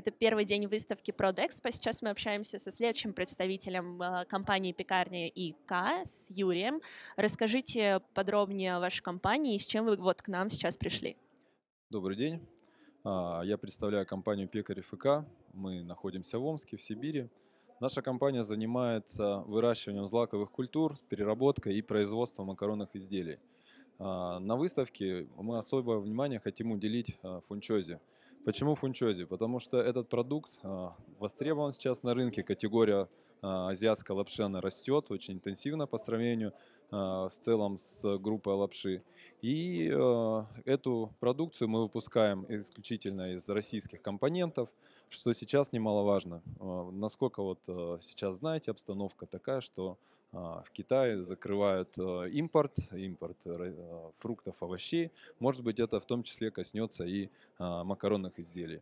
Это первый день выставки Продэкспо. Сейчас мы общаемся со следующим представителем э, компании «Пекарня ИК» с Юрием. Расскажите подробнее о вашей компании и с чем вы вот к нам сейчас пришли. Добрый день. А, я представляю компанию «Пекарев ФК. Мы находимся в Омске, в Сибири. Наша компания занимается выращиванием злаковых культур, переработкой и производством макаронных изделий. А, на выставке мы особое внимание хотим уделить а, фунчозе. Почему фунчози? Потому что этот продукт а, востребован сейчас на рынке. Категория а, азиатской лапши она растет очень интенсивно по сравнению с а, целом с группой лапши. И эту продукцию мы выпускаем исключительно из российских компонентов, что сейчас немаловажно. Насколько вот сейчас знаете, обстановка такая, что а, в Китае закрывают э, импорт, импорт э, э, фруктов, овощей. Может быть, это в том числе коснется и а, макаронных изделий.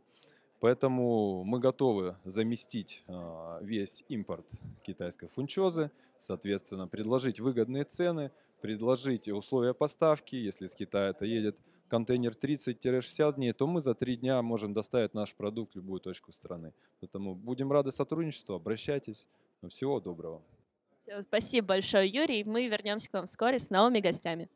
Поэтому мы готовы заместить а, весь импорт китайской фунчозы, соответственно, предложить выгодные цены, предложить условия поставки. Если с Китая это едет контейнер 30-60 дней, то мы за три дня можем доставить наш продукт в любую точку страны. Поэтому будем рады сотрудничеству, обращайтесь. Ну, всего доброго. Все, спасибо большое, Юрий. Мы вернемся к вам вскоре с новыми гостями.